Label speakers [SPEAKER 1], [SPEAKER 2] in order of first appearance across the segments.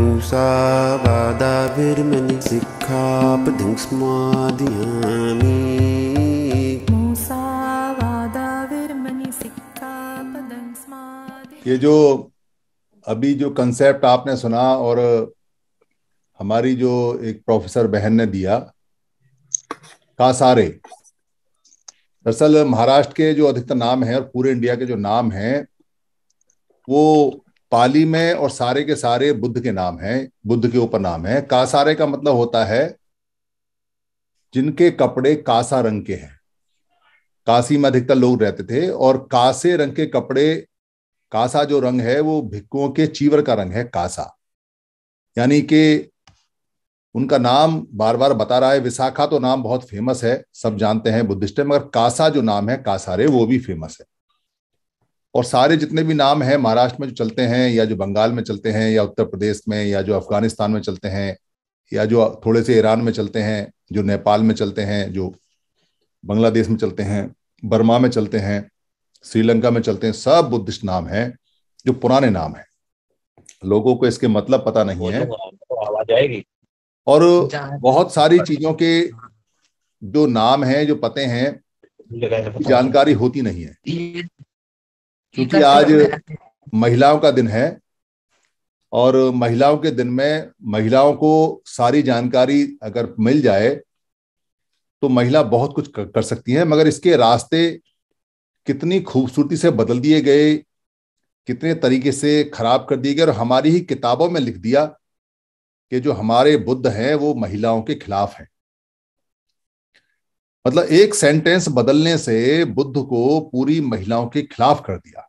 [SPEAKER 1] ये
[SPEAKER 2] जो अभी जो कंसेप्ट आपने सुना और हमारी जो एक प्रोफेसर बहन ने दिया का सारे दरअसल महाराष्ट्र के जो अधिकतर नाम है और पूरे इंडिया के जो नाम है वो पाली में और सारे के सारे बुद्ध के नाम हैं बुद्ध के ऊपर नाम है कासारे का मतलब होता है जिनके कपड़े कासा रंग के हैं काशी में अधिकतर लोग रहते थे और कासे रंग के कपड़े कासा जो रंग है वो भिक्कुओं के चीवर का रंग है कासा यानी कि उनका नाम बार बार बता रहा है विशाखा तो नाम बहुत फेमस है सब जानते हैं बुद्धिस्ट मगर कासा जो नाम है कासारे वो भी फेमस है और सारे जितने भी नाम हैं महाराष्ट्र में जो चलते हैं या जो बंगाल में चलते हैं या उत्तर प्रदेश में या जो अफगानिस्तान में चलते हैं या जो थोड़े से ईरान में चलते हैं जो नेपाल में चलते हैं जो बांग्लादेश में चलते हैं बर्मा में चलते हैं श्रीलंका में चलते हैं सब बुद्धिस्ट नाम हैं जो पुराने नाम हैं लोगों को इसके मतलब पता नहीं है
[SPEAKER 1] तो
[SPEAKER 2] और बहुत सारी चीजों के जो नाम हैं जो पते हैं जानकारी होती नहीं है क्योंकि आज महिलाओं का दिन है और महिलाओं के दिन में महिलाओं को सारी जानकारी अगर मिल जाए तो महिला बहुत कुछ कर सकती हैं मगर इसके रास्ते कितनी खूबसूरती से बदल दिए गए कितने तरीके से खराब कर दिए गए और हमारी ही किताबों में लिख दिया कि जो हमारे बुद्ध हैं वो महिलाओं के खिलाफ हैं मतलब एक सेंटेंस बदलने से बुद्ध को पूरी महिलाओं के खिलाफ कर दिया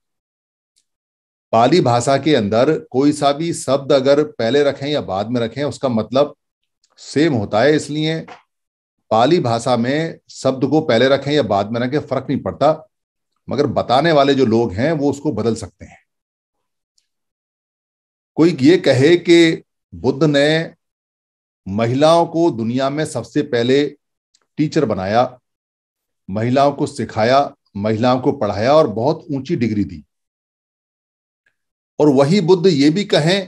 [SPEAKER 2] पाली भाषा के अंदर कोई सा भी शब्द अगर पहले रखें या बाद में रखें उसका मतलब सेम होता है इसलिए पाली भाषा में शब्द को पहले रखें या बाद में रखें फर्क नहीं पड़ता मगर बताने वाले जो लोग हैं वो उसको बदल सकते हैं कोई ये कहे कि बुद्ध ने महिलाओं को दुनिया में सबसे पहले टीचर बनाया महिलाओं को सिखाया महिलाओं को पढ़ाया और बहुत ऊंची डिग्री दी और वही बुद्ध ये भी कहें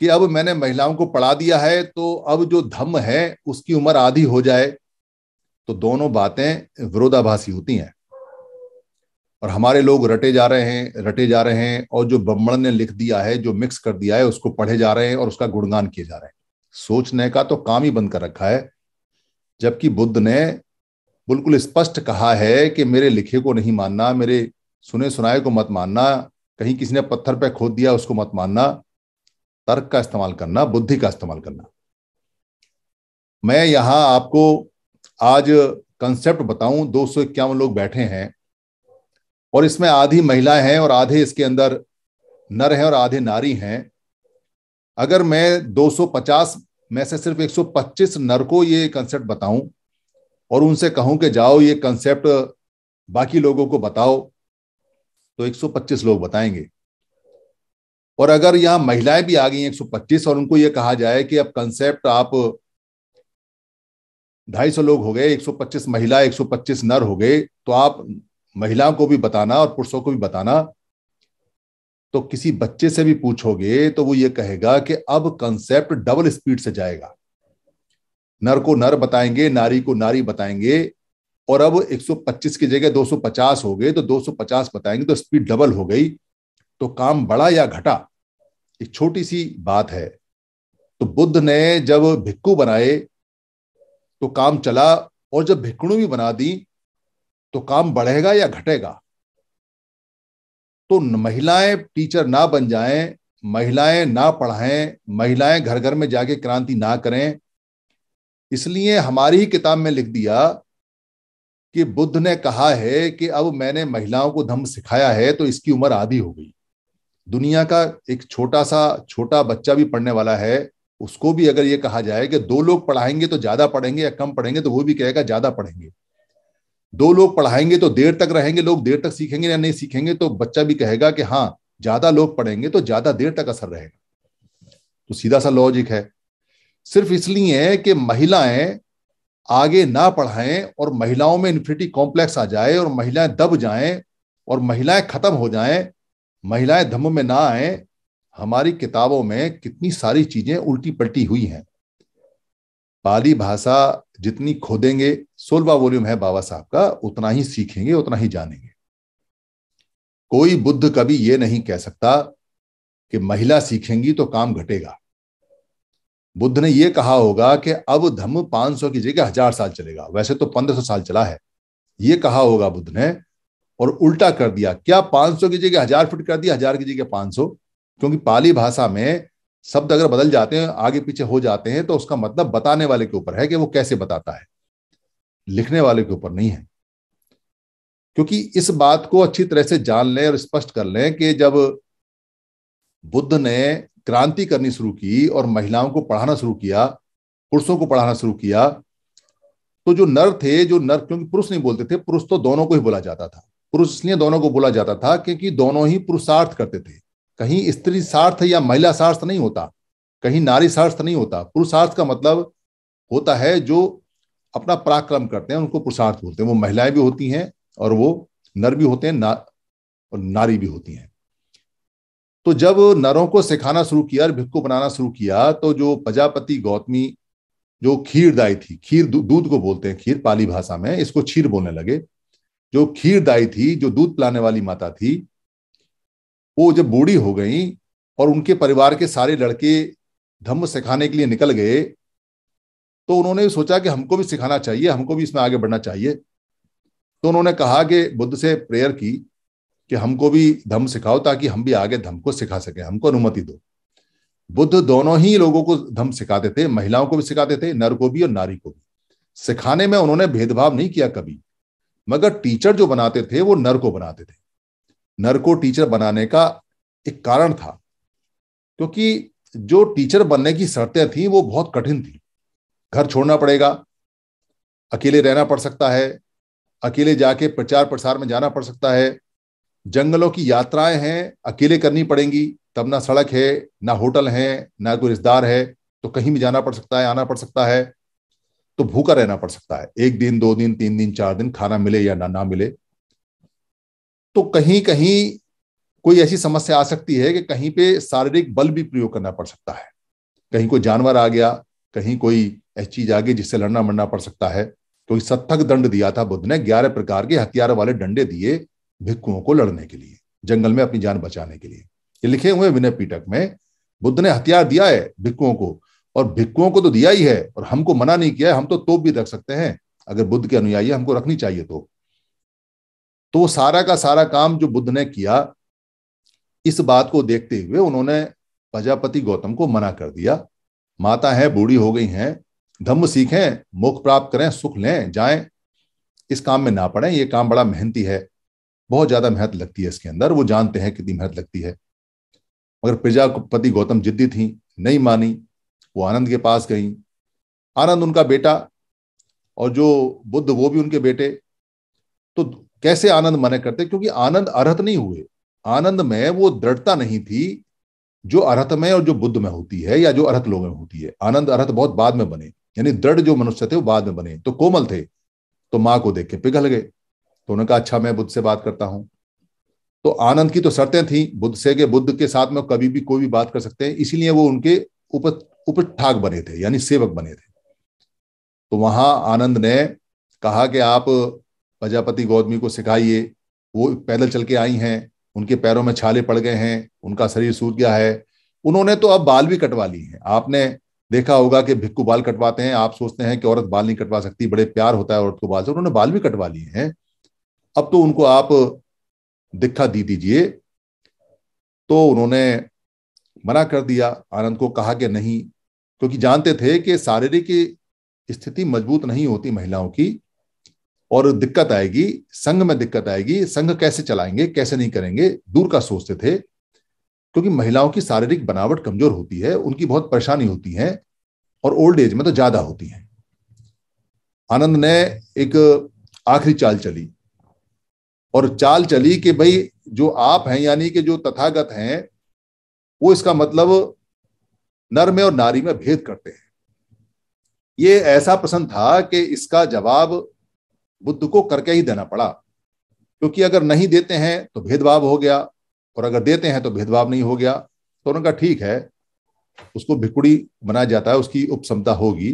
[SPEAKER 2] कि अब मैंने महिलाओं को पढ़ा दिया है तो अब जो धम्म है उसकी उम्र आधी हो जाए तो दोनों बातें विरोधाभासी होती हैं और हमारे लोग रटे जा रहे हैं रटे जा रहे हैं और जो ब्राह्मण ने लिख दिया है जो मिक्स कर दिया है उसको पढ़े जा रहे हैं और उसका गुणगान किए जा रहे हैं सोचने का तो काम ही बंद कर रखा है जबकि बुद्ध ने बिल्कुल स्पष्ट कहा है कि मेरे लिखे को नहीं मानना मेरे सुने सुनाए को मत मानना कहीं किसी ने पत्थर पे खोद दिया उसको मत मानना तर्क का इस्तेमाल करना बुद्धि का इस्तेमाल करना मैं यहां आपको आज कंसेप्ट बताऊं दो सौ इक्यावन लोग बैठे हैं और इसमें आधी महिलाएं हैं और आधे इसके अंदर नर हैं और आधे नारी हैं अगर मैं 250 में से सिर्फ 125 नर को ये कंसेप्ट बताऊं और उनसे कहूं कि जाओ ये कंसेप्ट बाकी लोगों को बताओ तो 125 लोग बताएंगे और अगर यहां महिलाएं भी आ गई सौ 125 और उनको यह कहा जाए कि अब कंसेप्ट आप ढाई सौ लोग हो गए 125 महिला 125 नर हो गए तो आप महिलाओं को भी बताना और पुरुषों को भी बताना तो किसी बच्चे से भी पूछोगे तो वो ये कहेगा कि अब कंसेप्ट डबल स्पीड से जाएगा नर को नर बताएंगे नारी को नारी बताएंगे और अब 125 की जगह 250 हो गए तो 250 बताएंगे तो स्पीड डबल हो गई तो काम बड़ा या घटा एक छोटी सी बात है तो बुद्ध ने जब भिक्कू बनाए तो काम चला और जब भिक्कणु भी बना दी तो काम बढ़ेगा या घटेगा तो महिलाएं टीचर ना बन जाएं महिलाएं ना पढ़ाएं महिलाएं घर घर में जाके क्रांति ना करें इसलिए हमारी ही किताब में लिख दिया कि बुद्ध ने कहा है कि अब मैंने महिलाओं को धम्म सिखाया है तो इसकी उम्र आधी हो गई दुनिया का एक छोटा सा छोटा बच्चा भी पढ़ने वाला है उसको भी अगर ये कहा जाए कि दो लोग पढ़ाएंगे तो ज्यादा पढ़ेंगे या कम पढ़ेंगे तो वो भी कहेगा ज्यादा पढ़ेंगे दो लोग पढ़ाएंगे तो देर तक रहेंगे लोग देर तक सीखेंगे या नहीं सीखेंगे तो बच्चा भी कहेगा कि हाँ ज्यादा लोग पढ़ेंगे तो ज्यादा देर तक असर रहेगा तो सीधा सा लॉजिक है सिर्फ इसलिए कि महिलाएं आगे ना पढ़ाएं और महिलाओं में इन्फिनिटी कॉम्प्लेक्स आ जाए और महिलाएं दब जाएं और महिलाएं खत्म हो जाएं महिलाएं धम्म में ना आए हमारी किताबों में कितनी सारी चीजें उल्टी पलटी हुई हैं पाली भाषा जितनी खोदेंगे सोलवा वॉल्यूम है बाबा साहब का उतना ही सीखेंगे उतना ही जानेंगे कोई बुद्ध कभी ये नहीं कह सकता कि महिला सीखेंगी तो काम घटेगा बुद्ध ने यह कहा होगा कि अब धम्म 500 की जगह हजार साल चलेगा वैसे तो 1500 साल चला है ये कहा होगा बुद्ध ने और उल्टा कर दिया क्या 500 की जगह हजार फुट कर दिया हजार की जगह 500 क्योंकि पाली भाषा में शब्द अगर बदल जाते हैं आगे पीछे हो जाते हैं तो उसका मतलब बताने वाले के ऊपर है कि वो कैसे बताता है लिखने वाले के ऊपर नहीं है क्योंकि इस बात को अच्छी तरह से जान लें और स्पष्ट कर लें कि जब बुद्ध ने क्रांति करनी शुरू की और महिलाओं को पढ़ाना शुरू किया पुरुषों को पढ़ाना शुरू किया तो जो नर थे जो नर क्योंकि पुरुष नहीं बोलते थे पुरुष तो दोनों को ही बोला जाता था पुरुष इसलिए दोनों को बोला जाता था क्योंकि दोनों ही पुरुषार्थ करते थे कहीं स्त्री सार्थ या महिला सार्थ नहीं होता कहीं नारी सार्थ नहीं होता पुरुषार्थ का मतलब होता है जो अपना पराक्रम करते हैं उनको पुरुषार्थ बोलते हैं वो महिलाएं भी होती हैं और वो नर भी होते हैं ना और नारी भी होती हैं तो जब नरों को सिखाना शुरू किया और भिक्खु बनाना शुरू किया तो जो प्रजापति गौतमी जो खीरदाई थी खीर दूध को बोलते हैं खीर पाली भाषा में इसको खीर बोलने लगे जो खीरदाई थी जो दूध पिलाने वाली माता थी वो जब बूढ़ी हो गई और उनके परिवार के सारे लड़के धम्म सिखाने के लिए निकल गए तो उन्होंने सोचा कि हमको भी सिखाना चाहिए हमको भी इसमें आगे बढ़ना चाहिए तो उन्होंने कहा कि बुद्ध से प्रेयर की कि हमको भी धम सिखाओ ताकि हम भी आगे धम को सिखा सके हमको अनुमति दो बुद्ध दोनों ही लोगों को धम सिखाते थे महिलाओं को भी सिखाते थे नर को भी और नारी को भी सिखाने में उन्होंने भेदभाव नहीं किया कभी मगर टीचर जो बनाते थे वो नर को बनाते थे नर को टीचर बनाने का एक कारण था क्योंकि जो टीचर बनने की शर्तें थी वो बहुत कठिन थी घर छोड़ना पड़ेगा अकेले रहना पड़ सकता है अकेले जाके प्रचार प्रसार में जाना पड़ सकता है जंगलों की यात्राएं हैं अकेले करनी पड़ेंगी तब ना सड़क है ना होटल है ना कोई रिश्तेदार है तो कहीं भी जाना पड़ सकता है आना पड़ सकता है तो भूखा रहना पड़ सकता है एक दिन दो दिन तीन दिन चार दिन खाना मिले या ना ना मिले तो कहीं कहीं कोई ऐसी समस्या आ सकती है कि कहीं पे शारीरिक बल भी प्रयोग करना पड़ सकता है कहीं कोई जानवर आ गया कहीं कोई ऐसी चीज आ गई जिससे लड़ना मरना पड़ सकता है क्योंकि सत्थक दंड दिया था बुद्ध ने ग्यारह प्रकार के हथियार वाले डंडे दिए भिक्कुओं को लड़ने के लिए जंगल में अपनी जान बचाने के लिए ये लिखे हुए विनय पीटक में बुद्ध ने हथियार दिया है भिक्कुओं को और भिक्कुओं को तो दिया ही है और हमको मना नहीं किया है हम तो तोप भी रख सकते हैं अगर बुद्ध के अनुयायी हमको रखनी चाहिए तो तो वो सारा का सारा काम जो बुद्ध ने किया इस बात को देखते हुए उन्होंने प्रजापति गौतम को मना कर दिया माता है बूढ़ी हो गई हैं धम्म सीखें मोक्ष प्राप्त करें सुख लें जाएं इस काम में ना पड़े ये काम बड़ा मेहनती है बहुत ज्यादा मेहनत लगती है इसके अंदर वो जानते हैं कितनी मेहनत लगती है मगर प्रजापति गौतम जिद्दी थी नहीं मानी वो आनंद के पास गई आनंद उनका बेटा और जो बुद्ध वो भी उनके बेटे तो कैसे आनंद मने करते क्योंकि आनंद अर्हत नहीं हुए आनंद में वो दृढ़ता नहीं थी जो अर्थ में और जो बुद्ध में होती है या जो अर्थ लोगों में होती है आनंद अर्थ बहुत बाद में बने यानी दृढ़ जो मनुष्य थे वो बाद में बने तो कोमल थे तो माँ को देख के पिघल गए तो उन्होंने कहा अच्छा मैं बुद्ध से बात करता हूं तो आनंद की तो शर्तें थी बुद्ध से के बुद्ध के साथ में कभी भी कोई भी बात कर सकते हैं इसीलिए वो उनके उप उपठाक बने थे यानी सेवक बने थे तो वहां आनंद ने कहा कि आप प्रजापति गौतमी को सिखाइए वो पैदल चल के आई हैं उनके पैरों में छाले पड़ गए हैं उनका शरीर सूख गया है उन्होंने तो अब बाल भी कटवा ली हैं आपने देखा होगा कि भिक्कू बाल कटवाते हैं आप सोचते हैं कि औरत बाल नहीं कटवा सकती बड़े प्यार होता है औरत को बाल से उन्होंने बाल भी कटवा लिए हैं अब तो उनको आप दिखा दी दीजिए तो उन्होंने मना कर दिया आनंद को कहा कि नहीं क्योंकि जानते थे कि शारीरिक स्थिति मजबूत नहीं होती महिलाओं की और दिक्कत आएगी संघ में दिक्कत आएगी संघ कैसे चलाएंगे कैसे नहीं करेंगे दूर का सोचते थे क्योंकि महिलाओं की शारीरिक बनावट कमजोर होती है उनकी बहुत परेशानी होती है और ओल्ड एज में तो ज्यादा होती है आनंद ने एक आखिरी चाल चली और चाल चली कि भाई जो आप हैं यानी कि जो तथागत हैं वो इसका मतलब नर में और नारी में भेद करते हैं ये ऐसा प्रश्न था कि इसका जवाब बुद्ध को करके ही देना पड़ा क्योंकि अगर नहीं देते हैं तो भेदभाव हो गया और अगर देते हैं तो भेदभाव नहीं हो गया तो उनका ठीक है उसको भिकुड़ी बनाया जाता है उसकी उपसमता होगी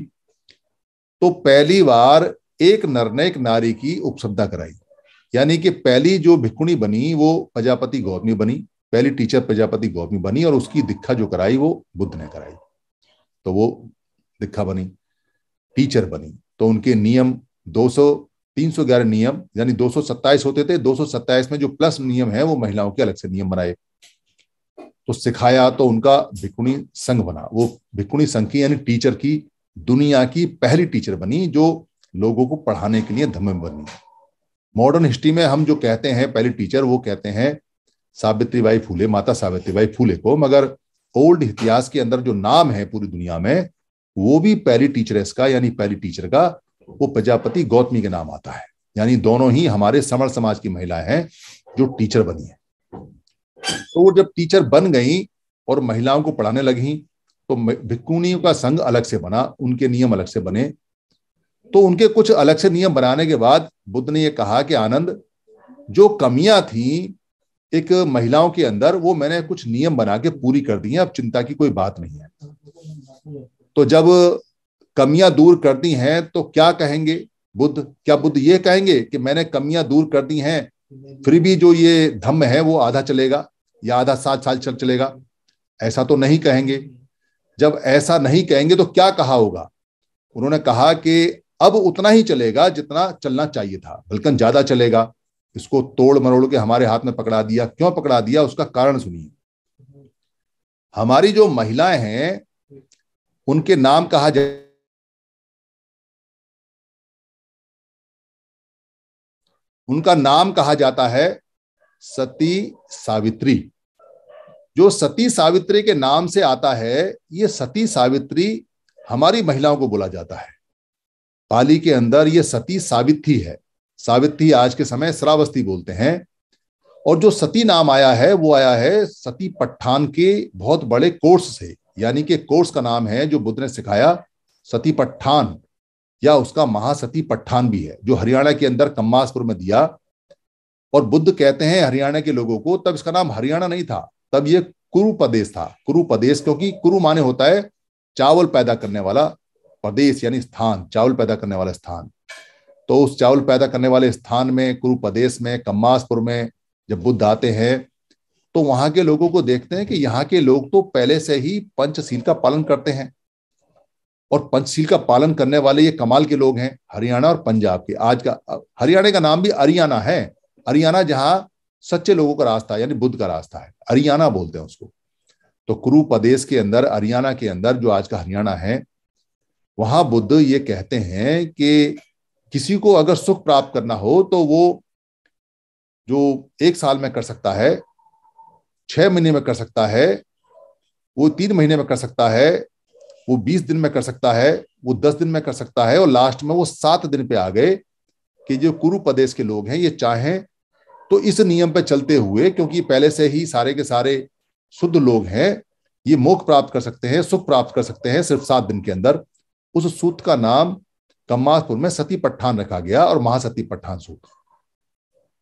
[SPEAKER 2] तो पहली बार एक नर ने एक नारी की उपसमता कराई यानी कि पहली जो भिकुणी बनी वो प्रजापति गौरमी बनी पहली टीचर प्रजापति गौरमी बनी और उसकी दिखा जो कराई वो बुद्ध ने कराई तो वो दिखा बनी टीचर बनी तो उनके नियम 200 311 नियम यानी 227 होते थे 227 में जो प्लस नियम है वो महिलाओं के अलग से नियम बनाए तो सिखाया तो उनका भिकुणी संघ बना वो भिकुणी संघ की यानी टीचर की दुनिया की पहली टीचर बनी जो लोगों को पढ़ाने के लिए धम्म बनी मॉडर्न हिस्ट्री में हम जो कहते हैं पहले टीचर वो कहते हैं सावित्री बाई फूले माता सावित्री बाई फूले को मगर ओल्ड इतिहास के अंदर जो नाम है पूरी दुनिया में वो भी पहली टीचरेस का यानी पहली टीचर का वो प्रजापति गौतमी के नाम आता है यानी दोनों ही हमारे समर समाज की महिलाएं हैं जो टीचर बनी है तो वो जब टीचर बन गई और महिलाओं को पढ़ाने लगी तो भिक्कुनियों का संघ अलग से बना उनके नियम अलग से बने तो उनके कुछ अलग से नियम बनाने के बाद बुद्ध ने यह कहा कि आनंद जो कमियां थी एक महिलाओं के अंदर वो मैंने कुछ नियम बना के पूरी कर दी है अब चिंता की कोई बात नहीं है तो जब कमियां दूर कर दी हैं तो क्या कहेंगे बुद्ध क्या बुद्ध ये कहेंगे कि मैंने कमियां दूर कर दी हैं फिर भी जो ये धम्म है वो आधा चलेगा या आधा सात साल चल चलेगा ऐसा तो नहीं कहेंगे जब ऐसा नहीं कहेंगे तो क्या कहा होगा उन्होंने कहा कि अब उतना ही चलेगा जितना चलना चाहिए था बल्कि ज्यादा चलेगा इसको तोड़ मरोड़ के हमारे हाथ में पकड़ा दिया क्यों पकड़ा दिया उसका कारण सुनिए हमारी जो महिलाएं हैं उनके नाम कहा जाए उनका नाम कहा जाता है सती सावित्री जो सती सावित्री के नाम से आता है ये सती सावित्री हमारी महिलाओं को बोला जाता है पाली के अंदर ये सती सावित्री है सावित्री आज के समय श्रावस्ती बोलते हैं और जो सती नाम आया है वो आया है सती पठान के बहुत बड़े कोर्स से यानी कि कोर्स का नाम है जो बुद्ध ने सिखाया सती पठान या उसका महासती पठान भी है जो हरियाणा के अंदर कम्मासपुर में दिया और बुद्ध कहते हैं हरियाणा के लोगों को तब इसका नाम हरियाणा नहीं था तब ये कुरु प्रदेश था कुरु प्रदेश क्योंकि कुरु माने होता है चावल पैदा करने वाला प्रदेश यानी स्थान चावल पैदा करने वाला स्थान तो उस चावल पैदा करने वाले स्थान में कुरु प्रदेश में कम्मासपुर में जब बुद्ध आते हैं तो वहां के लोगों को देखते हैं कि यहाँ के लोग तो पहले से ही पंचशील का पालन करते हैं और पंचशील का पालन करने वाले ये कमाल के लोग हैं हरियाणा और पंजाब के आज का हरियाणा का नाम भी हरियाणा है हरियाणा जहां सच्चे लोगों का रास्ता यानी बुद्ध का रास्ता है हरियाणा बोलते हैं उसको तो कुरु प्रदेश के अंदर हरियाणा के अंदर जो आज का हरियाणा है वहां बुद्ध ये कहते हैं कि किसी को अगर सुख प्राप्त करना हो तो वो जो एक साल में कर सकता है छह महीने में कर सकता है वो तीन महीने में कर सकता है वो बीस दिन में कर सकता है वो दस दिन में कर सकता है और लास्ट में वो सात दिन पे आ गए कि जो कुरु प्रदेश के लोग हैं ये चाहें तो इस नियम पे चलते हुए क्योंकि पहले से ही सारे के सारे शुद्ध लोग हैं ये मोक्ष प्राप्त कर सकते हैं सुख प्राप्त कर सकते हैं सिर्फ सात दिन के अंदर उस सूत का नाम कमासपुर में सती पठान रखा गया और महासती पठान सूत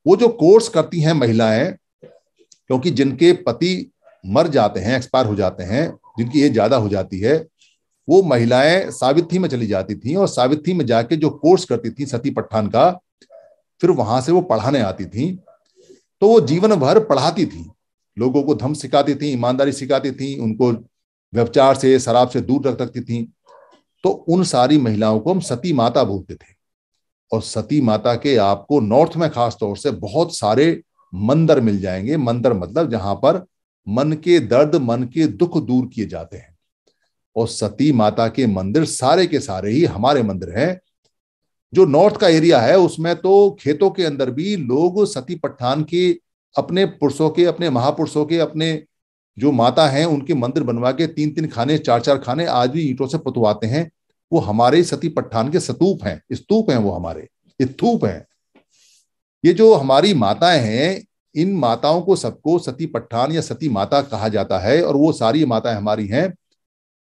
[SPEAKER 2] वो जो कोर्स करती हैं महिलाएं क्योंकि जिनके पति मर जाते हैं एक्सपायर हो जाते हैं जिनकी एज ज्यादा हो जाती है वो महिलाएं सावित्री में चली जाती थी और सावित्री में जाके जो कोर्स करती थी सती पठान का फिर वहां से वो पढ़ाने आती थी तो वो जीवन भर पढ़ाती थी लोगों को धम सिखाती थी ईमानदारी सिखाती थी उनको व्यवचार से शराब से दूर रख रखती थी तो उन सारी महिलाओं को हम सती माता बोलते थे और सती माता के आपको नॉर्थ में खास तौर से बहुत सारे मंदिर मिल जाएंगे मंदिर मतलब जहां पर मन के दर्द मन के दुख दूर किए जाते हैं और सती माता के मंदिर सारे के सारे ही हमारे मंदिर हैं जो नॉर्थ का एरिया है उसमें तो खेतों के अंदर भी लोग सती पठान के अपने पुरुषों के अपने महापुरुषों के अपने जो माता हैं उनके मंदिर बनवा के तीन तीन खाने चार चार खाने आज भी ईंटों से पतवाते हैं वो हमारे सती पठान के सतूप हैं स्तूप हैं वो हमारे स्तूप हैं ये जो हमारी माताएं हैं इन माताओं को सबको सती पठान या सती माता कहा जाता है और वो सारी माताएं हमारी हैं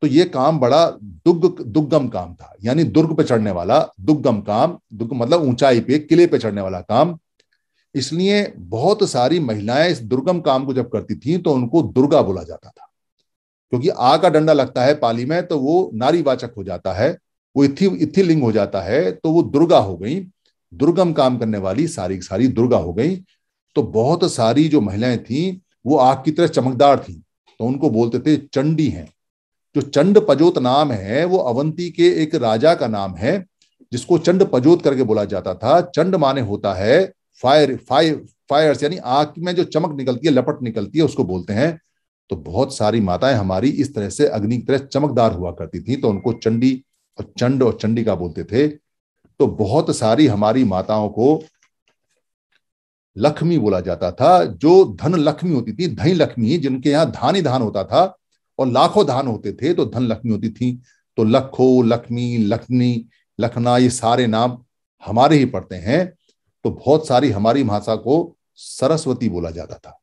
[SPEAKER 2] तो ये काम बड़ा दुग दुर्गम काम था यानी दुर्ग पे चढ़ने वाला दुर्गम काम दुर्ग मतलब ऊंचाई पे किले पे चढ़ने वाला काम इसलिए बहुत सारी महिलाएं इस दुर्गम काम को जब करती थीं तो उनको दुर्गा बोला जाता था क्योंकि आ का डंडा लगता है पाली में तो वो नारीवाचक हो जाता है वो इथि इथिलिंग हो जाता है तो वो दुर्गा हो गई दुर्गम काम करने वाली सारी सारी दुर्गा हो गई तो बहुत सारी जो महिलाएं थीं वो आग की तरह चमकदार थी तो उनको बोलते थे चंडी हैं जो चंड पजोत नाम है वो अवंती के एक राजा का नाम है जिसको चंड पजोत करके बोला जाता था चंड माने होता है फायर फायर फायर्स यानी आग में जो चमक निकलती है लपट निकलती है उसको बोलते हैं तो बहुत सारी माताएं हमारी इस तरह से अग्नि की तरह चमकदार हुआ करती थी तो उनको चंडी और चंड और चंडिका बोलते थे तो बहुत सारी हमारी माताओं को लक्ष्मी बोला जाता था जो धन लक्ष्मी होती थी धनी लक्ष्मी जिनके यहाँ धान ही धान होता था और लाखों धान होते थे तो धन लक्ष्मी होती थी तो लखो लक्ष्मी लक्ष्मी लखना ये सारे नाम हमारे ही पड़ते हैं तो बहुत सारी हमारी भाषा को सरस्वती बोला जाता था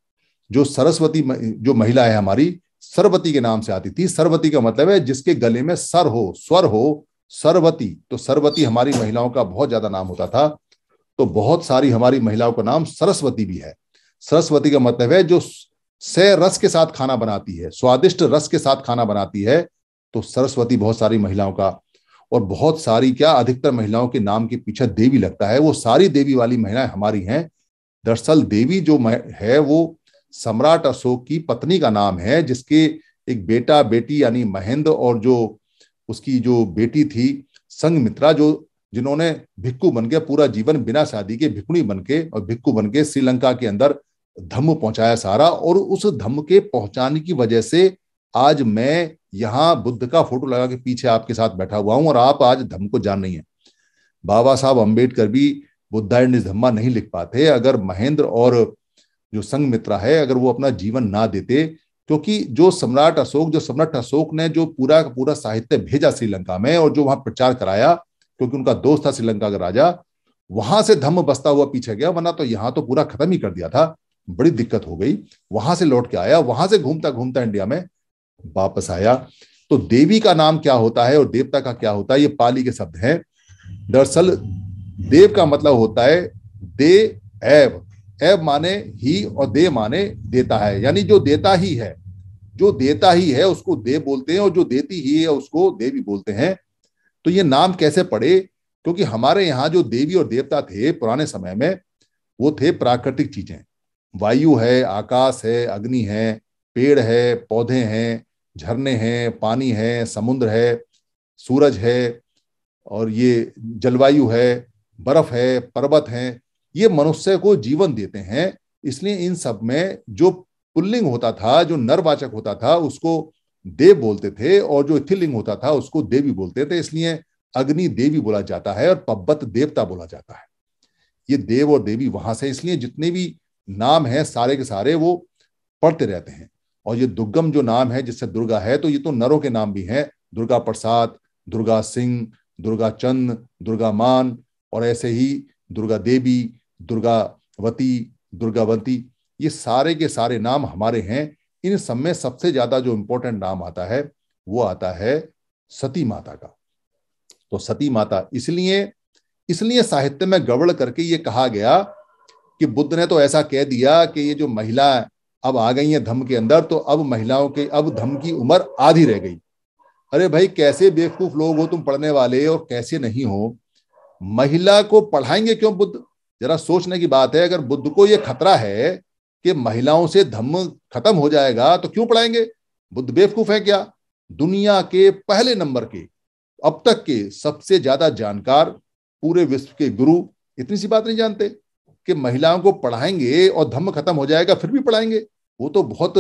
[SPEAKER 2] जो सरस्वती जो महिला है हमारी सरवती के नाम से आती थी सरवती का मतलब है जिसके गले में सर हो स्वर हो सरवती तो सरवती हमारी महिलाओं का बहुत ज्यादा नाम होता था तो बहुत सारी हमारी महिलाओं का नाम सरस्वती भी है सरस्वती का मतलब है जो से रस के साथ खाना बनाती है स्वादिष्ट रस के साथ खाना बनाती है तो सरस्वती बहुत सारी महिलाओं का और बहुत सारी क्या अधिकतर महिलाओं के नाम के पीछे देवी लगता है वो सारी देवी वाली महिलाएं हमारी हैं दरअसल देवी जो है वो सम्राट अशोक की पत्नी का नाम है जिसके एक बेटा बेटी यानी महेंद्र और जो उसकी जो बेटी थी संगमित्रा जो जिन्होंने भिक्खू बन के पूरा जीवन बिना शादी के भिक्कुणी बन के और भिक्कू बन के श्रीलंका के अंदर धम्म पहुंचाया सारा और उस धम्म के पहुंचाने की वजह से आज मैं यहां बुद्ध का फोटो लगा के पीछे आपके साथ बैठा हुआ हूं और आप आज धम्म को जान नहीं है बाबा साहब अम्बेडकर भी बुद्धा एंड धम्मा नहीं लिख पाते अगर महेंद्र और जो संघ मित्रा है अगर वो अपना जीवन ना देते क्योंकि जो सम्राट अशोक जो सम्राट अशोक ने जो पूरा का पूरा साहित्य भेजा श्रीलंका में और जो वहां प्रचार कराया क्योंकि उनका दोस्त था श्रीलंका का राजा वहां से धम्म बसता हुआ पीछे गया वरना तो यहाँ तो पूरा खत्म ही कर दिया था बड़ी दिक्कत हो गई वहां से लौट के आया वहां से घूमता घूमता इंडिया में वापस आया तो देवी का नाम क्या होता है और देवता का क्या होता है ये पाली के शब्द हैं दरअसल देव का मतलब होता है दे एव एव माने ही और दे माने देता है यानी जो देता ही है जो देता ही है उसको देव बोलते हैं और जो देती ही है उसको देवी बोलते हैं तो ये नाम कैसे पड़े क्योंकि हमारे यहाँ जो देवी और देवता थे पुराने समय में वो थे प्राकृतिक चीजें वायु है आकाश है अग्नि है पेड़ है पौधे हैं झरने हैं पानी है समुद्र है सूरज है और ये जलवायु है बर्फ है पर्वत है ये मनुष्य को जीवन देते हैं इसलिए इन सब में जो पुल्लिंग होता था जो नरवाचक होता था उसको देव बोलते थे और जो इथिलिंग होता था उसको देवी बोलते थे इसलिए अग्नि देवी बोला जाता है और पब्बत देवता बोला जाता है ये देव और देवी वहां से इसलिए जितने भी नाम है सारे के सारे वो पढ़ते रहते हैं और ये दुर्गम जो नाम है जिससे दुर्गा है तो ये तो नरों के नाम भी हैं दुर्गा प्रसाद दुर्गा सिंह दुर्गा चंद दुर्गा मान और ऐसे ही दुर्गा देवी दुर्गावती दुर्गावंती ये सारे के सारे नाम हमारे हैं इन सब में सबसे ज्यादा जो इंपॉर्टेंट नाम आता है वो आता है सती माता का तो सती माता इसलिए इसलिए साहित्य में गड़बड़ करके ये कहा गया कि बुद्ध ने तो ऐसा कह दिया कि ये जो महिला अब आ गई हैं धम के अंदर तो अब महिलाओं के अब धम की उम्र आधी रह गई अरे भाई कैसे बेवकूफ लोग हो तुम पढ़ने वाले और कैसे नहीं हो महिला को पढ़ाएंगे क्यों बुद्ध जरा सोचने की बात है अगर बुद्ध को यह खतरा है कि महिलाओं से धम्म खत्म हो जाएगा तो क्यों पढ़ाएंगे बुद्ध बेवकूफ है क्या दुनिया के पहले नंबर के अब तक के सबसे ज्यादा जानकार पूरे विश्व के गुरु इतनी सी बात नहीं जानते कि महिलाओं को पढ़ाएंगे और धम्म खत्म हो जाएगा फिर भी पढ़ाएंगे वो तो बहुत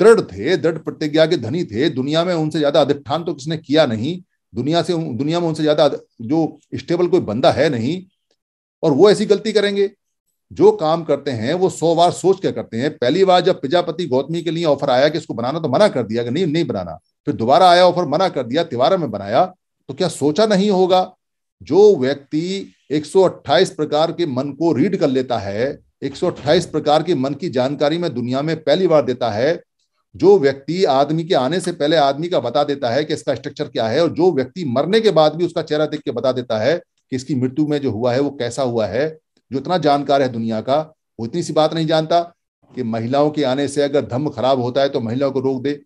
[SPEAKER 2] दृढ़ थे दृढ़ प्रतिज्ञा के धनी थे दुनिया में उनसे ज्यादा अधिष्ठान तो किसने किया नहीं दुनिया से दुनिया में उनसे ज्यादा जो स्टेबल कोई बंदा है नहीं और वो ऐसी गलती करेंगे जो काम करते हैं वो सौ बार सोच कर करते हैं पहली बार जब प्रजापति गौतमी के लिए ऑफर आया कि इसको बनाना तो मना कर दिया कि नहीं नहीं बनाना फिर दोबारा आया ऑफर मना कर दिया तिवारा में बनाया तो क्या सोचा नहीं होगा जो व्यक्ति 128 प्रकार के मन को रीड कर लेता है 128 प्रकार के मन की जानकारी में दुनिया में पहली बार देता है जो व्यक्ति आदमी के आने से पहले आदमी का बता देता है कि इसका स्ट्रक्चर क्या है और जो व्यक्ति मरने के बाद भी उसका चेहरा देख के बता देता है कि इसकी मृत्यु में जो हुआ है वो कैसा हुआ है जो इतना जानकार है दुनिया का वो इतनी सी बात नहीं जानता कि महिलाओं के आने से अगर धम खराब होता है तो महिलाओं को रोक दे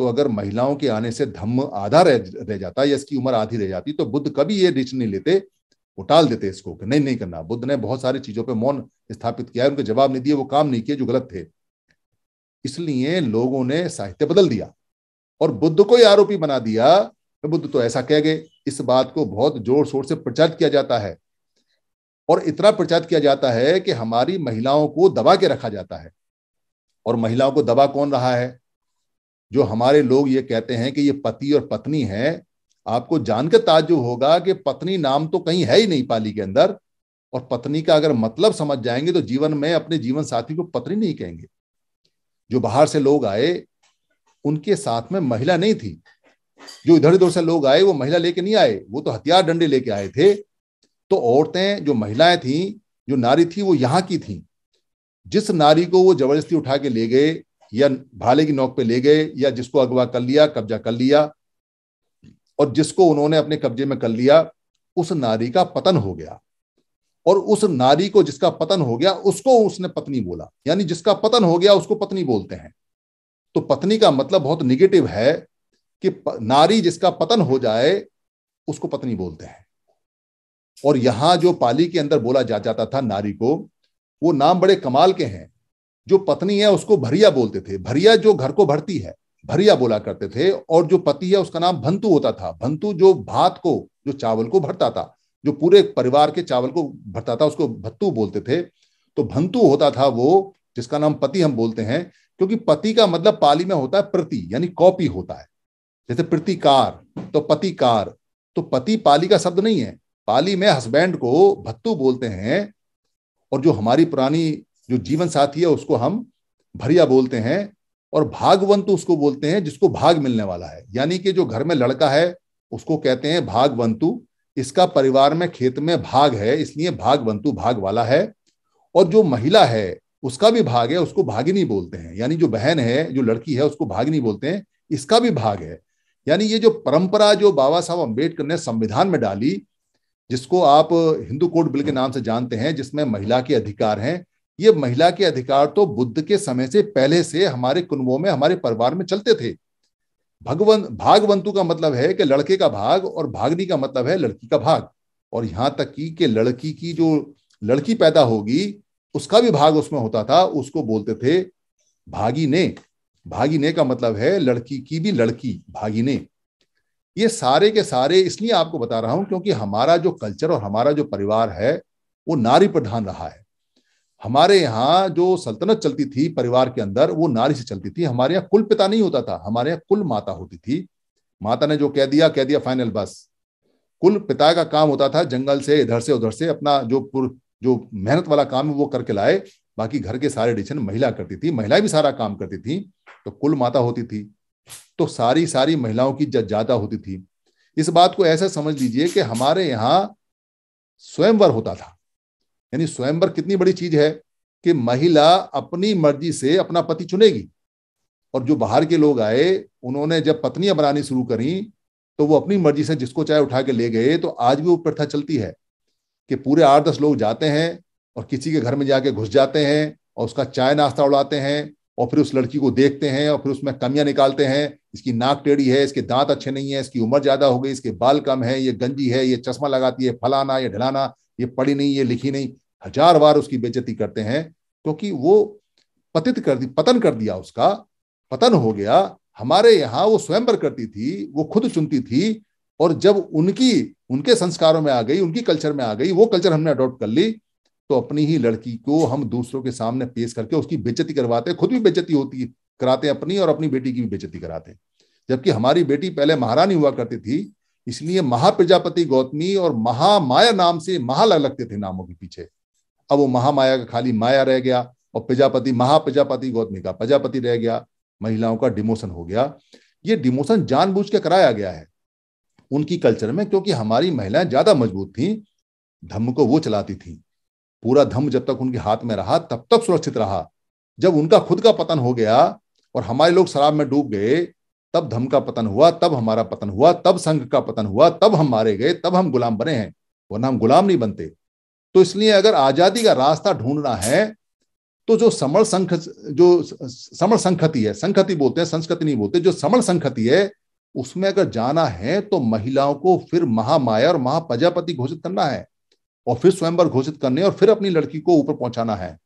[SPEAKER 2] तो अगर महिलाओं के आने से धम्म आधा रह, रह जाता या इसकी उम्र आधी रह जाती तो बुद्ध कभी ये डिच नहीं लेते उटाल देते इसको कि नहीं नहीं करना बुद्ध ने बहुत सारी चीजों पर मौन स्थापित किया है उनके जवाब नहीं दिए वो काम नहीं किए जो गलत थे इसलिए लोगों ने साहित्य बदल दिया और बुद्ध को ही आरोपी बना दिया तो बुद्ध तो ऐसा कह गए इस बात को बहुत जोर शोर से प्रचारित किया जाता है और इतना प्रचारित किया जाता है कि हमारी महिलाओं को दबा के रखा जाता है और महिलाओं को दबा कौन रहा है जो हमारे लोग ये कहते हैं कि ये पति और पत्नी है आपको जानकर ताजुब होगा कि पत्नी नाम तो कहीं है ही नहीं पाली के अंदर और पत्नी का अगर मतलब समझ जाएंगे तो जीवन में अपने जीवन साथी को पत्नी नहीं कहेंगे जो बाहर से लोग आए उनके साथ में महिला नहीं थी जो इधर उधर से लोग आए वो महिला लेके नहीं आए वो तो हथियार डंडे लेके आए थे तो औरतें जो महिलाएं थी जो नारी थी वो यहां की थी जिस नारी को वो जबरदस्ती उठा के ले गए या भाले की नोक पे ले गए या जिसको अगवा कर लिया कब्जा कर लिया और जिसको उन्होंने अपने कब्जे में कर लिया उस नारी का पतन हो गया और उस नारी को जिसका पतन हो गया उसको उसने पत्नी बोला यानी जिसका पतन हो गया उसको पत्नी बोलते हैं तो पत्नी का मतलब बहुत निगेटिव है कि नारी जिसका पतन हो जाए उसको पत्नी बोलते हैं और यहां जो पाली के अंदर बोला जा जाता था नारी को वो नाम बड़े कमाल के हैं जो पत्नी है उसको भरिया बोलते थे भरिया जो घर को भरती है भरिया बोला करते थे और जो पति है उसका नाम भंतु होता था भंतु जो भात को जो चावल को भरता था जो पूरे परिवार के चावल को भरता था उसको भत्तु बोलते थे तो भंतु होता था वो जिसका नाम पति हम बोलते हैं क्योंकि पति का मतलब पाली में होता है प्रति यानी कॉपी होता है जैसे प्रतिकार तो पतिकार तो पति पाली का शब्द नहीं है पाली में हस्बैंड को भत्तू बोलते हैं और जो हमारी पुरानी जो जीवन साथी है उसको हम भरिया बोलते हैं और भागवंत उसको बोलते हैं जिसको भाग मिलने वाला है यानी कि जो घर में लड़का है उसको कहते हैं भागवंतु इसका परिवार में खेत में भाग है इसलिए भागवंतु भाग वाला है और जो महिला है उसका भी भाग है उसको भागिनी बोलते हैं यानी जो बहन है जो लड़की है उसको भागिनी बोलते हैं इसका भी भाग है यानी ये जो परंपरा जो बाबा साहब अम्बेडकर ने संविधान में डाली जिसको आप हिंदू कोड बिल के नाम से जानते हैं जिसमें महिला के अधिकार हैं ये महिला के अधिकार तो बुद्ध के समय से पहले से हमारे कुनबों में हमारे परिवार में चलते थे भगवं भागवंतु का मतलब है कि लड़के का भाग और भागनी का मतलब है लड़की का भाग और यहां तक कि कि लड़की की जो लड़की पैदा होगी उसका भी भाग उसमें होता था उसको बोलते थे भागी ने भागी ने का मतलब है लड़की की भी लड़की भागी ने ये सारे के सारे इसलिए आपको बता रहा हूं क्योंकि हमारा जो कल्चर और हमारा जो परिवार है वो नारी प्रधान रहा है हमारे यहाँ जो सल्तनत चलती थी परिवार के अंदर वो नारी से चलती थी हमारे यहाँ कुल पिता नहीं होता था हमारे यहाँ कुल माता होती थी माता ने जो कह दिया कह दिया फाइनल बस कुल पिता का काम होता था जंगल से इधर से उधर से अपना जो पुर, जो मेहनत वाला काम है वो करके लाए बाकी घर के सारे डिसीजन महिला करती थी महिलाएं भी सारा काम करती थी तो कुल माता होती थी तो सारी सारी महिलाओं की इज्जत ज्यादा होती थी इस बात को ऐसा समझ लीजिए कि हमारे यहाँ स्वयंवर होता था यानी स्वयंवर कितनी बड़ी चीज है कि महिला अपनी मर्जी से अपना पति चुनेगी और जो बाहर के लोग आए उन्होंने जब पत्नियां बनानी शुरू करी तो वो अपनी मर्जी से जिसको चाहे उठा के ले गए तो आज भी वो प्रथा चलती है कि पूरे आठ दस लोग जाते हैं और किसी के घर में जाके घुस जाते हैं और उसका चाय नाश्ता उड़ाते हैं और फिर उस लड़की को देखते हैं और फिर उसमें कमियां निकालते हैं इसकी नाक टेढ़ी है इसके दांत अच्छे नहीं है इसकी उम्र ज्यादा हो गई इसके बाल कम है ये गंजी है ये चश्मा लगाती है फलाना ये ढलाना ये पढ़ी नहीं ये लिखी नहीं हजार बार उसकी बेचती करते हैं क्योंकि वो पतित कर दी पतन कर दिया उसका पतन हो गया हमारे यहाँ वो पर करती थी वो खुद चुनती थी और जब उनकी उनके संस्कारों में आ गई उनकी कल्चर में आ गई वो कल्चर हमने अडॉप्ट कर ली तो अपनी ही लड़की को हम दूसरों के सामने पेश करके उसकी बेचती करवाते खुद भी बेचती होती कराते अपनी और अपनी बेटी की भी बेचती कराते जबकि हमारी बेटी पहले महारानी हुआ करती थी इसलिए महाप्रजापति गौतमी और महामाया नाम से महा लगते थे नामों के पीछे अब वो महामाया का खाली माया रह गया और प्रजापति महाप्रजापति गौतमी का प्रजापति रह गया महिलाओं का डिमोशन हो गया ये डिमोशन जानबूझ के कराया गया है उनकी कल्चर में क्योंकि हमारी महिलाएं ज्यादा मजबूत थी धम्म को वो चलाती थी पूरा धम्म जब तक उनके हाथ में रहा तब तक सुरक्षित रहा जब उनका खुद का पतन हो गया और हमारे लोग शराब में डूब गए तब धम का पतन हुआ तब हमारा पतन हुआ तब संघ का पतन हुआ तब हम मारे गए तब हम गुलाम बने हैं वरना हम गुलाम नहीं बनते तो इसलिए अगर आजादी का रास्ता ढूंढना है तो जो समर संख जो समर संखति है संखति बोलते हैं संस्कृति नहीं बोलते जो समर संखति है उसमें अगर जाना है तो महिलाओं को फिर महामाया और महाप्रजापति घोषित करना है और फिर स्वयंवर घोषित करने और फिर अपनी लड़की को ऊपर पहुंचाना है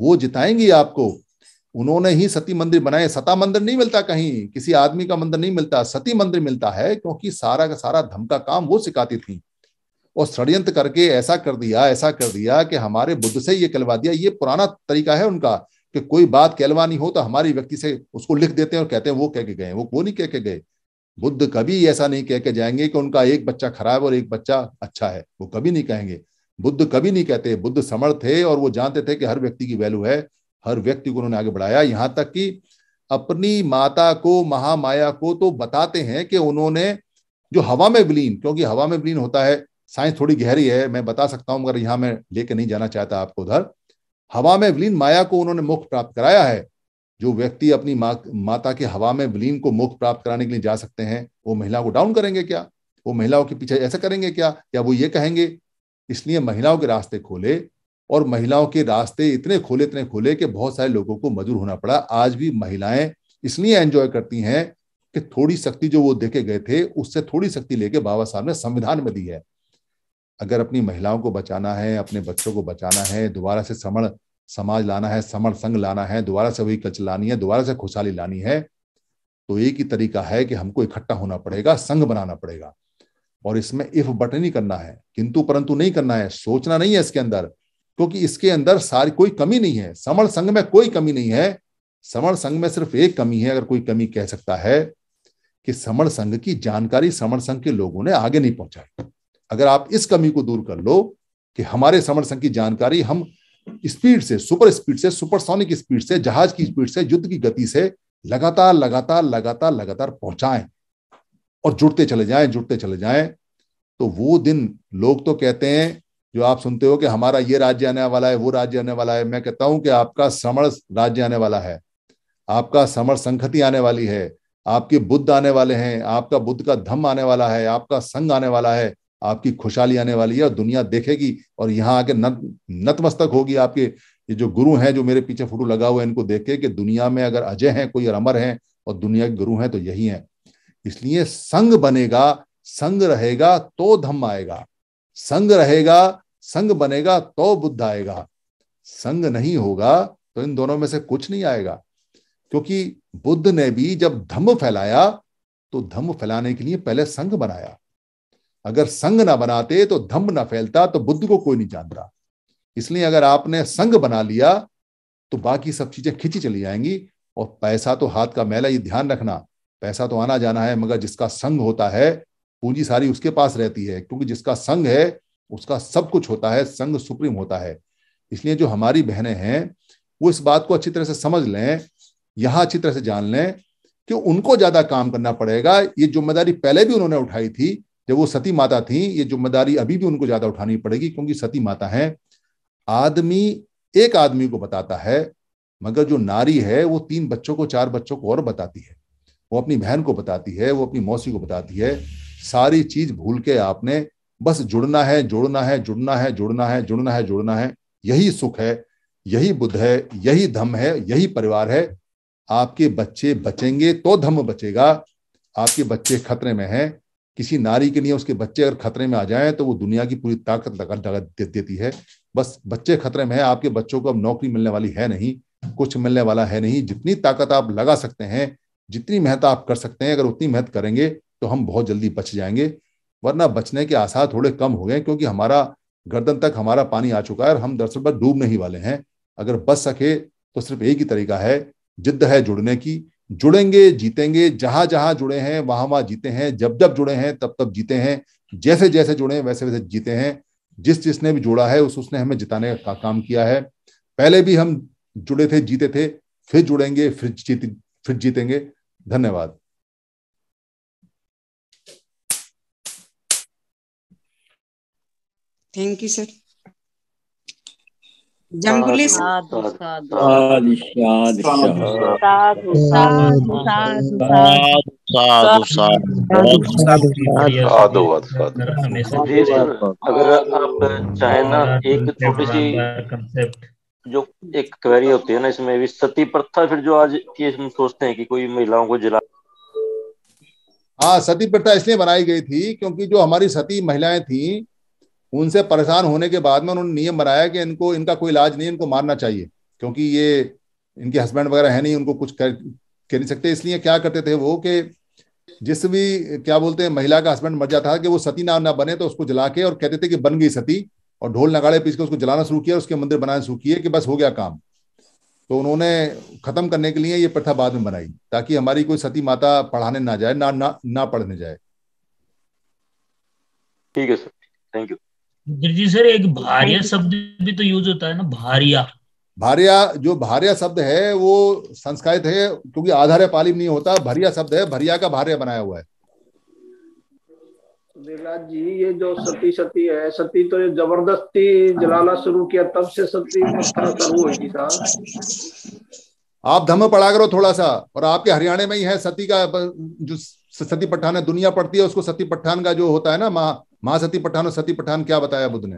[SPEAKER 2] वो जिताएंगी आपको उन्होंने ही सती मंदिर बनाए सता मंदिर नहीं मिलता कहीं किसी आदमी का मंदिर नहीं मिलता सती मंदिर मिलता है क्योंकि सारा का सारा धम का काम वो सिखाती थी और षड्यंत्र करके ऐसा कर दिया ऐसा कर दिया कि हमारे बुद्ध से ये कहलवा दिया ये पुराना तरीका है उनका कि कोई बात कहलवानी हो तो हमारी व्यक्ति से उसको लिख देते हैं और कहते हैं वो कह के गए वो वो नहीं कह के गए बुद्ध कभी ऐसा नहीं कह के जाएंगे कि उनका एक बच्चा खराब और एक बच्चा अच्छा है वो कभी नहीं कहेंगे बुद्ध कभी नहीं कहते बुद्ध समर्थ थे और वो जानते थे कि हर व्यक्ति की वैल्यू है हर व्यक्ति को उन्होंने आगे बढ़ाया यहां तक कि अपनी माता को महामाया को तो बताते हैं कि उन्होंने जो हवा में विलीन क्योंकि हवा में विलीन होता है साइंस थोड़ी गहरी है मैं बता सकता हूं मगर यहां मैं लेके नहीं जाना चाहता आपको उधर हवा में विलीन माया को उन्होंने मुख प्राप्त कराया है जो व्यक्ति अपनी मा, माता के हवा में विलीन को मुख प्राप्त कराने के लिए जा सकते हैं वो महिला को डाउन करेंगे क्या वो महिलाओं के पीछे ऐसा करेंगे क्या या वो ये कहेंगे इसलिए महिलाओं के रास्ते खोले और महिलाओं के रास्ते इतने खोले इतने खोले कि बहुत सारे लोगों को मजबूर होना पड़ा आज भी महिलाएं इसलिए एंजॉय करती हैं कि थोड़ी शक्ति जो वो देखे गए थे उससे थोड़ी शक्ति लेके बाबा साहब ने संविधान में दी है अगर अपनी महिलाओं को बचाना है अपने बच्चों को बचाना है दोबारा से समण समाज लाना है समण संघ लाना है दोबारा से वही कच लानी है दोबारा से खुशहाली लानी है तो एक ही तरीका है कि हमको इकट्ठा होना पड़ेगा संघ बनाना पड़ेगा और इसमें इफ बट नहीं करना है किंतु परंतु नहीं करना है सोचना नहीं है इसके अंदर क्योंकि इसके अंदर सारी कोई कमी नहीं है समण संघ में कोई कमी नहीं है समण संघ में सिर्फ एक कमी है अगर कोई कमी कह सकता है कि समण संघ की जानकारी समण संघ के लोगों ने आगे नहीं पहुंचाई अगर आप इस कमी को दूर कर लो कि हमारे समण संघ की जानकारी हम स्पीड से सुपर स्पीड से सुपरसोनिक स्पीड से जहाज की स्पीड से युद्ध की गति से लगातार लगातार लगातार लगातार पहुंचाएं और जुड़ते चले जाएं जुड़ते चले जाएं तो वो दिन लोग तो कहते हैं जो आप सुनते हो कि हमारा ये राज्य आने वाला है वो राज्य आने वाला है मैं कहता हूं कि आपका समर राज्य आने वाला है आपका समर संखति आने वाली है आपके बुद्ध आने वाले हैं आपका बुद्ध का धम आने वाला है आपका संग आने वाला है आपकी खुशहाली आने वाली है और दुनिया देखेगी और यहाँ आके नतमस्तक होगी आपके ये जो गुरु हैं जो मेरे पीछे फोटो लगा हुआ है इनको देख के कि दुनिया में अगर अजय हैं कोई अमर हैं और दुनिया के गुरु हैं तो यही हैं इसलिए संग बनेगा संग रहेगा तो धम्म आएगा संग रहेगा संग बनेगा तो बुद्ध आएगा संग नहीं होगा तो इन दोनों में से कुछ नहीं आएगा क्योंकि बुद्ध ने भी जब धम्म फैलाया तो धम्म फैलाने के लिए पहले संग बनाया अगर संग ना बनाते तो धम्म ना फैलता तो बुद्ध को कोई नहीं जानता इसलिए अगर आपने संग बना लिया तो बाकी सब चीजें खिंची चली जाएंगी और पैसा तो हाथ का मैला ये ध्यान रखना पैसा तो आना जाना है मगर जिसका संग होता है पूंजी सारी उसके पास रहती है क्योंकि जिसका संग है उसका सब कुछ होता है संघ सुप्रीम होता है इसलिए जो हमारी बहनें हैं वो इस बात को अच्छी तरह से समझ लें यहां अच्छी तरह से जान लें कि उनको ज्यादा काम करना पड़ेगा ये जिम्मेदारी पहले भी उन्होंने उठाई थी जब वो सती माता थी ये जिम्मेदारी अभी भी उनको ज्यादा उठानी पड़ेगी क्योंकि सती माता है आदमी एक आदमी को बताता है मगर जो नारी है वो तीन बच्चों को चार बच्चों को और बताती है वो अपनी बहन को बताती है वो अपनी मौसी को बताती है सारी चीज भूल के आपने बस जुड़ना है जुड़ना है जुड़ना है जुड़ना है जुड़ना है जुड़ना है यही सुख है यही बुद्ध है यही धम है यही परिवार है आपके बच्चे बचेंगे तो धम बचेगा आपके बच्चे खतरे में हैं किसी नारी के लिए उसके बच्चे अगर खतरे में आ जाए तो वो दुनिया की पूरी ताकत लगा लगा दे, देती है बस बच्चे खतरे में है आपके बच्चों को अब नौकरी मिलने वाली है नहीं कुछ मिलने वाला है नहीं जितनी ताकत आप लगा सकते हैं जितनी मेहनत आप कर सकते हैं अगर उतनी मेहनत करेंगे तो हम बहुत जल्दी बच जाएंगे वरना बचने के आसार थोड़े कम हो गए क्योंकि हमारा गर्दन तक हमारा पानी आ चुका है और हम दरअसल पर डूब नहीं वाले हैं अगर बच सके तो सिर्फ एक ही तरीका है जिद्द है जुड़ने की जुड़ेंगे जीतेंगे जहां जहां जुड़े हैं वहां वहां जीते हैं जब जब जुड़े हैं तब तब जीते हैं जैसे जैसे जुड़े हैं वैसे वैसे जीते हैं जिस जिसने भी जुड़ा है उस उसने हमें जिताने का काम किया है पहले भी हम जुड़े थे जीते थे फिर जुड़ेंगे फिर जीत फिर जीतेंगे धन्यवाद
[SPEAKER 3] थैंक यू सर
[SPEAKER 1] जंगुली अगर आप
[SPEAKER 4] चाहे ना एक छोटी सी जो एक क्वेरी होती है ना इसमें भी सती प्रथा फिर जो आज ये हम सोचते हैं कि कोई महिलाओं को जला
[SPEAKER 2] हाँ सती प्रथा इसलिए बनाई गई थी क्योंकि जो हमारी सती महिलाएं थी उनसे परेशान होने के बाद में उन्होंने नियम बनाया कि इनको इनका कोई इलाज नहीं इनको मारना चाहिए क्योंकि ये इनके हस्बैंड वगैरह है नहीं उनको कुछ कर कह नहीं सकते इसलिए क्या करते थे वो कि जिस भी क्या बोलते हैं महिला का हस्बैंड मर जाता था कि वो सती ना ना बने तो उसको जला के और कहते थे कि बन गई सती और ढोल नगाड़े पीस के उसको जलाना शुरू किया उसके मंदिर बनाना शुरू किए कि बस हो गया काम तो उन्होंने खत्म करने के लिए ये प्रथा बाद में बनाई ताकि हमारी कोई सती माता पढ़ाने ना जाए ना ना ना पढ़ने जाए ठीक है sir thank you
[SPEAKER 4] ji sir एक भारिया हाँ शब्द भी तो यूज होता है ना भारिया
[SPEAKER 2] भारिया जो भारिया शब्द है वो संस्कृत है क्योंकि आधार है नहीं होता भरिया शब्द है भरिया का भार्य बनाया हुआ है
[SPEAKER 4] जी ये जो सती सती है सती तो ये जबरदस्ती जलाना शुरू किया तब से सती शुरू
[SPEAKER 2] आप धम्म पढ़ा करो थोड़ा सा और आपके हरियाणा में ही है सती का जो सती पठान है दुनिया पढ़ती है उसको सती पठान का जो होता है ना माँ माँ सती पठान और सती पठान क्या बताया बुद्ध ने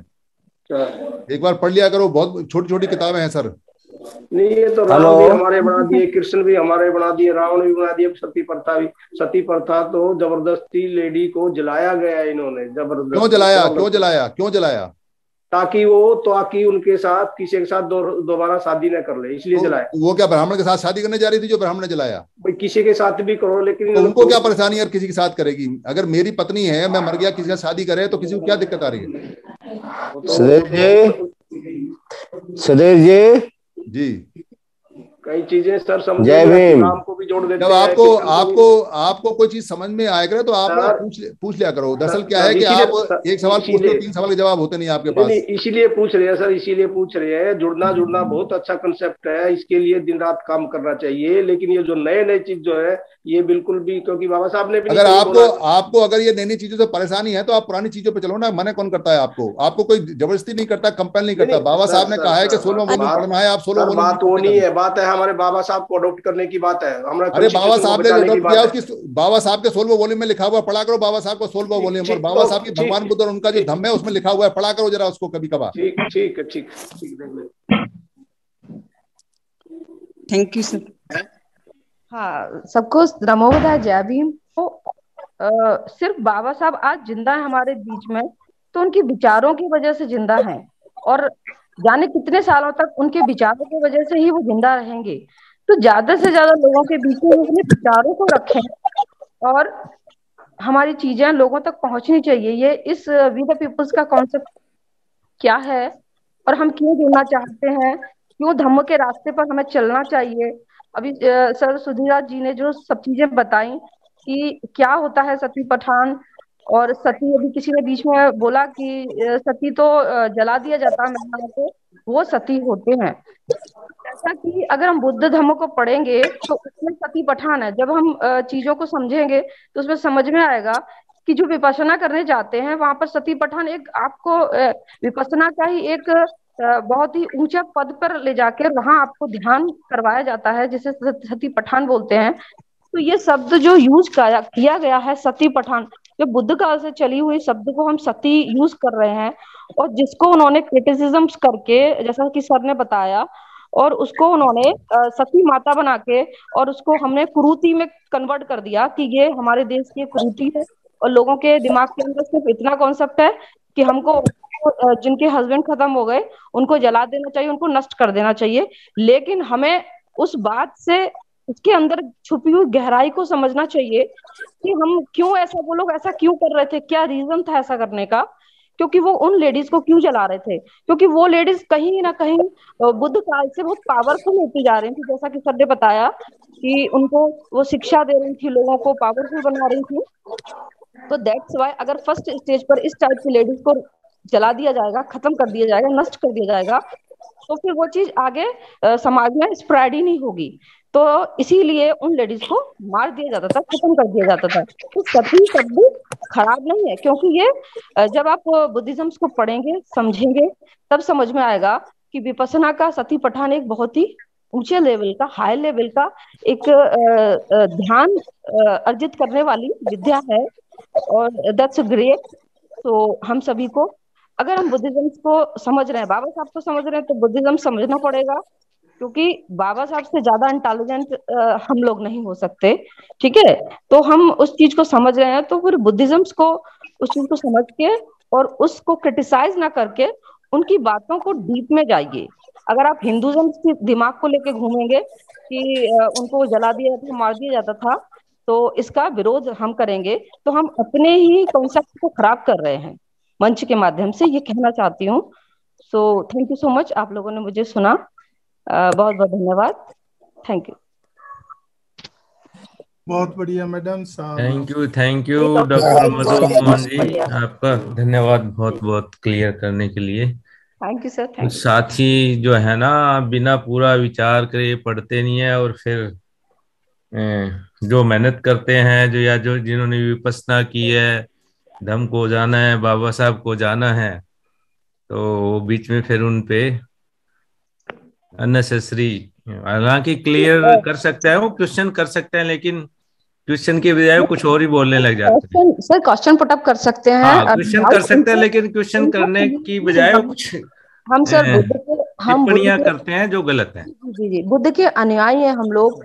[SPEAKER 2] एक बार पढ़ लिया करो बहुत छोटी छोटी किताबें हैं सर
[SPEAKER 4] नहीं ये तो राम भी हमारे बना दिए कृष्ण भी हमारे बना दिए रावण भी बना दिए सती प्रथा भी सती प्रथा तो जबरदस्ती लेडी को जलाया गया इन्होंने जबरदस्त क्यों मतलब? जलाया क्यों
[SPEAKER 2] जलाया क्यों जलाया
[SPEAKER 4] ताकि वो तो ताकि उनके साथ किसी के साथ दोबारा शादी न कर ले इसलिए तो जलाया
[SPEAKER 2] वो क्या ब्राह्मण के साथ शादी करने जा रही थी जो ब्राह्मण ने जलाया किसी के साथ
[SPEAKER 4] भी करो लेकिन तो उनको तो- क्या
[SPEAKER 2] परेशानी यार किसी के साथ करेगी अगर मेरी पत्नी है मैं मर गया किसी का शादी करे तो किसी को क्या दिक्कत आ रही है सुधीर जी सुधीर जी जी कई चीजें सर समझ जय भीम को भी जोड़ देते हैं आपको आपको आपको कोई चीज समझ में आया तो आप पूछ पूछ लिया करो दरअसल क्या है कि आप एक सवाल पूछते हो तीन सवाल के जवाब होते नहीं आपके पास
[SPEAKER 4] इसीलिए पूछ रहे हैं सर इसीलिए पूछ रहे हैं जुड़ना जुड़ना बहुत अच्छा कंसेप्ट है इसके लिए दिन रात काम करना चाहिए लेकिन ये जो नए नए चीज जो है ये बिल्कुल भी क्योंकि तो बाबा साहब ने भी अगर आपको
[SPEAKER 2] आपको अगर ये नई नई चीजों से परेशानी है तो आप पुरानी चीजों पे चलो ना मना कौन करता है आपको आपको कोई जबरदस्ती नहीं करता कंपेल नहीं करता बाबा साहब ने कहा है कि सोलह वॉल्यूम पढ़ना है आप सोलह वॉल्यूम बात वो नहीं है बात है हमारे
[SPEAKER 4] बाबा साहब को अडोप्ट करने की बात है हमारा अरे बाबा साहब ने अडोप्ट किया
[SPEAKER 2] उसकी बाबा साहब के सोलह वॉल्यूम में लिखा हुआ पढ़ा करो बाबा साहब को सोलह वॉल्यूम और बाबा तो साहब की भगवान बुद्ध और उनका जो धम्म है उसमें लिखा हुआ है पढ़ा करो जरा उसको कभी कभार
[SPEAKER 4] ठीक ठीक ठीक ठीक
[SPEAKER 3] थैंक यू सर हाँ सबको नमोबदा जय भीम तो सिर्फ बाबा साहब आज जिंदा है हमारे बीच में तो उनके विचारों की वजह से जिंदा है और जाने कितने सालों तक उनके विचारों की वजह से ही वो जिंदा रहेंगे तो ज्यादा से ज्यादा लोगों के बीच में अपने विचारों को रखें और हमारी चीजें लोगों तक पहुंचनी चाहिए ये इस वी द पीपल्स का कॉन्सेप्ट क्या है और हम क्यों जुड़ना चाहते हैं क्यों धम्म के रास्ते पर हमें चलना चाहिए अभी सर सुधीरा जी ने जो सब चीजें बताई कि क्या होता है सती पठान और सती अभी किसी ने बीच में बोला कि सती तो जला दिया जाता है महिलाओं को वो सती होते हैं जैसा कि अगर हम बुद्ध धर्म को पढ़ेंगे तो उसमें सती पठान है जब हम चीजों को समझेंगे तो उसमें समझ में आएगा कि जो विपसना करने जाते हैं वहां पर सती पठान एक आपको विपसना का ही एक बहुत ही ऊंचा पद पर ले जाकर वहां आपको ध्यान करवाया जाता है जिसे सती पठान बोलते हैं तो ये शब्द जो यूज किया गया है सती पठान जो बुद्ध काल से चली हुई शब्द को हम सती यूज कर रहे हैं और जिसको उन्होंने क्रिटिसिज्म करके जैसा कि सर ने बताया और उसको उन्होंने सती माता बना के और उसको हमने कुरुति में कन्वर्ट कर दिया कि ये हमारे देश की कुरुति है और लोगों के दिमाग के अंदर सिर्फ इतना कॉन्सेप्ट है कि हमको जिनके हस्बैंड खत्म हो गए उनको जला देना चाहिए उनको नष्ट कर देना चाहिए लेकिन हमें उस बात से उसके अंदर छुपी हुई गहराई को समझना चाहिए कि हम क्यों ऐसा वो लोग ऐसा क्यों कर रहे थे क्या रीजन था ऐसा करने का क्योंकि वो उन लेडीज को क्यों जला रहे थे क्योंकि वो लेडीज कहीं ना कहीं बुद्ध काल से बहुत पावरफुल होती जा रही थी जैसा कि सर ने बताया कि उनको वो शिक्षा दे रही थी लोगों को पावरफुल बना रही थी तो दैट्स वाई अगर फर्स्ट स्टेज पर इस टाइप की लेडीज को जला दिया जाएगा खत्म कर दिया जाएगा नष्ट कर दिया जाएगा तो फिर वो चीज आगे समाज में स्प्रेड ही नहीं होगी तो इसीलिए उन लेडीज को मार दिया जाता था खत्म कर दिया जाता था तो सभी शब्द खराब नहीं है क्योंकि ये जब आप बुद्धिज्म को पढ़ेंगे समझेंगे तब समझ में आएगा कि विपसना का सती पठान एक बहुत ही ऊंचे लेवल का हाई लेवल का एक ध्यान अर्जित करने वाली विद्या है और दैट्स ग्रेट तो हम सभी को अगर हम बुद्धिज्म को समझ रहे हैं बाबा साहब को समझ रहे हैं तो बुद्धिज्म समझना पड़ेगा क्योंकि बाबा साहब से ज्यादा इंटेलिजेंट हम लोग नहीं हो सकते ठीक है तो हम उस चीज को समझ रहे हैं तो फिर बुद्धिज्म को उस चीज को समझ के और उसको क्रिटिसाइज ना करके उनकी बातों को डीप में जाइए अगर आप हिंदुज्म के दिमाग को लेके घूमेंगे कि उनको जला दिया था मार दिया जाता था तो इसका विरोध हम करेंगे तो हम अपने ही कॉन्सेप्ट को खराब कर रहे हैं मंच के माध्यम से ये कहना चाहती हूँ so thank you so much आप लोगों ने मुझे सुना बहुत बहुत धन्यवाद थैंक यू
[SPEAKER 4] बहुत बढ़िया madam thank you thank you doctor Madhu Mohan ji आपका धन्यवाद बहुत बहुत क्लियर करने के लिए थैंक यू सर साथी जो है ना बिना पूरा विचार करे पढ़ते नहीं है और फिर जो मेहनत करते हैं जो या जो जिन्होंने विपसना की है धम को जाना है बाबा साहब को जाना है तो बीच में फिर उनपे अननेसेसरी हालांकि क्लियर कर सकते हैं वो क्वेश्चन कर सकते हैं लेकिन क्वेश्चन के बजाय कुछ और ही बोलने लग
[SPEAKER 3] जाते हैं सर क्वेश्चन अप कर सकते हैं क्वेश्चन हाँ, कर सकते हैं लेकिन क्वेश्चन करने की बजाय
[SPEAKER 4] कुछ हम
[SPEAKER 3] सर हम करते
[SPEAKER 4] हैं जो गलत है
[SPEAKER 3] जी जी बुद्ध के अनुयायी है हम लोग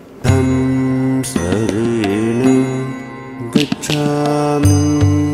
[SPEAKER 1] अं स्वरेण गच्छामि